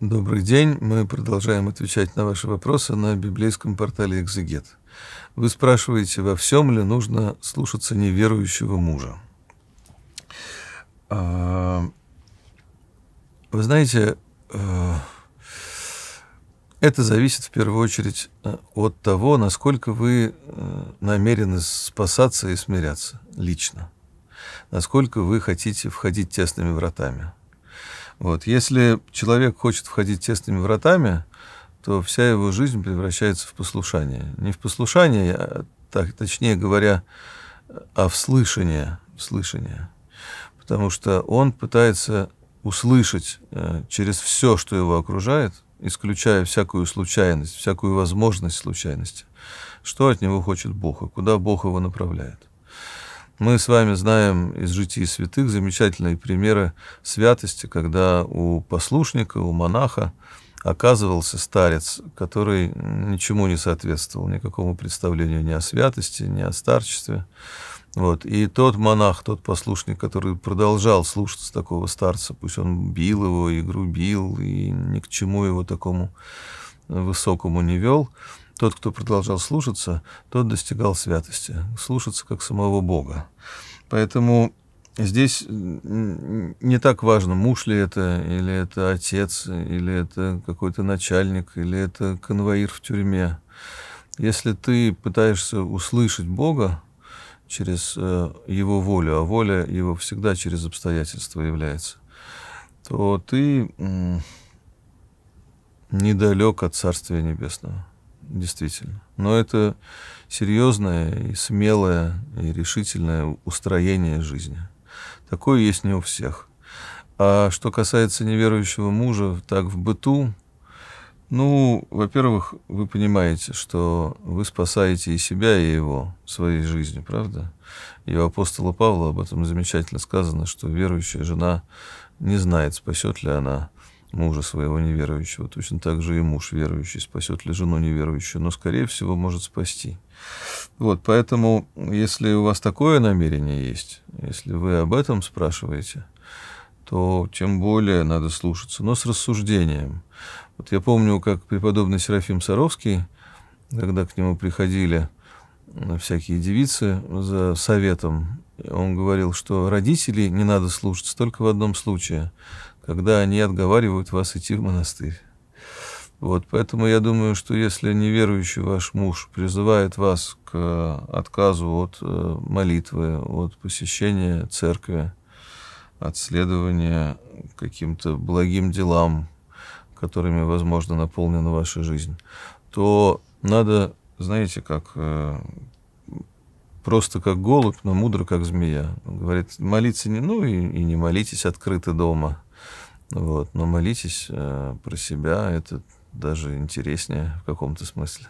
Добрый день. Мы продолжаем отвечать на ваши вопросы на библейском портале «Экзегет». Вы спрашиваете, во всем ли нужно слушаться неверующего мужа. А, вы знаете, а, это зависит в первую очередь э, от того, насколько вы э, намерены спасаться и смиряться лично, насколько вы хотите входить тесными вратами – вот. Если человек хочет входить тесными вратами, то вся его жизнь превращается в послушание. Не в послушание, а, так, точнее говоря, а в слышание. В слышание. Потому что он пытается услышать э, через все, что его окружает, исключая всякую случайность, всякую возможность случайности, что от него хочет Бог и куда Бог его направляет. Мы с вами знаем из житий святых замечательные примеры святости, когда у послушника, у монаха оказывался старец, который ничему не соответствовал, никакому представлению ни о святости, ни о старчестве. Вот. И тот монах, тот послушник, который продолжал слушаться такого старца, пусть он бил его и грубил, и ни к чему его такому высокому не вел, тот, кто продолжал слушаться, тот достигал святости, слушаться как самого Бога. Поэтому здесь не так важно, муж ли это, или это отец, или это какой-то начальник, или это конвоир в тюрьме. Если ты пытаешься услышать Бога через э, его волю, а воля его всегда через обстоятельства является, то ты недалек от Царствия Небесного действительно. Но это серьезное и смелое и решительное устроение жизни. Такое есть не у всех. А что касается неверующего мужа, так в быту, ну, во-первых, вы понимаете, что вы спасаете и себя, и его своей жизнью, правда? И у апостола Павла об этом замечательно сказано, что верующая жена не знает, спасет ли она мужа своего неверующего. Точно так же и муж верующий спасет ли жену неверующую, но, скорее всего, может спасти. Вот, поэтому, если у вас такое намерение есть, если вы об этом спрашиваете, то тем более надо слушаться, но с рассуждением. Вот я помню, как преподобный Серафим Саровский, когда к нему приходили э, всякие девицы за советом, он говорил, что родителей не надо слушаться только в одном случае – когда они отговаривают вас идти в монастырь. Вот, поэтому я думаю, что если неверующий ваш муж призывает вас к э, отказу от э, молитвы, от посещения церкви, от следования каким-то благим делам, которыми, возможно, наполнена ваша жизнь, то надо, знаете, как э, просто как голубь, но мудро как змея. Он говорит, молиться не, ну и, и не молитесь открыто дома. Вот. Но молитесь э, про себя, это даже интереснее в каком-то смысле.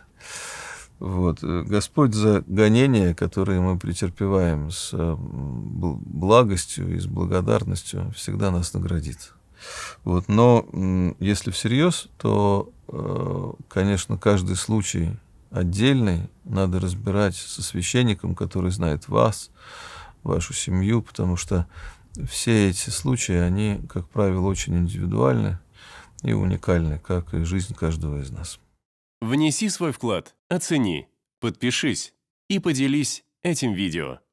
Вот. Э, Господь за гонения, которые мы претерпеваем с э, благостью и с благодарностью, всегда нас наградит. Вот. Но если всерьез, то, э, конечно, каждый случай отдельный надо разбирать со священником, который знает вас, вашу семью, потому что все эти случаи, они, как правило, очень индивидуальны и уникальны, как и жизнь каждого из нас. Внеси свой вклад, оцени, подпишись и поделись этим видео.